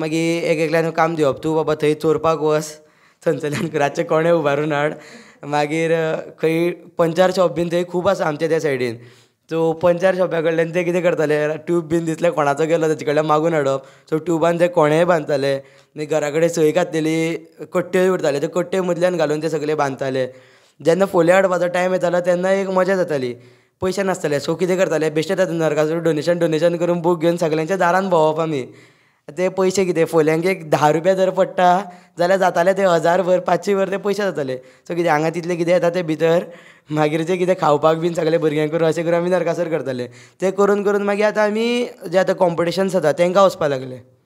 मागीर एक एकल्यान काम दिवप तूं बाबा थंय चोरपाक वस थंयसरल्यान रातचें कोणे उबारून हाड मागीर खंय पंचार शॉप बीन थंय खूब आसा आमच्या त्या सायडीन सो पंचार शॉपा कडल्यान ते कितें करताले ट्यूब बीन दिसले कोणाचो गेलो ताचे कडल्यान मागून हाडप सो ट्युबान ते कोणेय बांदताले मागीर घरा कडेन सय घातलेली कट्ट्योय उरताले त्यो कट्टे मदल्यान घालून ते सगळे बांदताले जेन्ना फोले हाडपाचो टायम येतालो तेन्ना एक मजा जाताली पयशे नासताले सो कितें करताले बेश्टे जाता नरकासूर डोनेशन डोनेशन करून बूक घेवन सगळ्यांच्या दारान भोंवप आमी ते पयशे कितें फोल्यांक एक धा रुपया जर पडटा जाल्यार जाताले ते हजार हजारभर भर ते पयशे जाताले सो कितें हांगा तितले कितें येता ते भितर मागीर जे कितें खावपाक बीन सगळे भुरग्यांक करून अशें करून आमी नरकासूर करताले तें करून करून मागीर आतां आमी जे आतां कॉम्पिटिशन्स जाता तांकां वचपाक लागले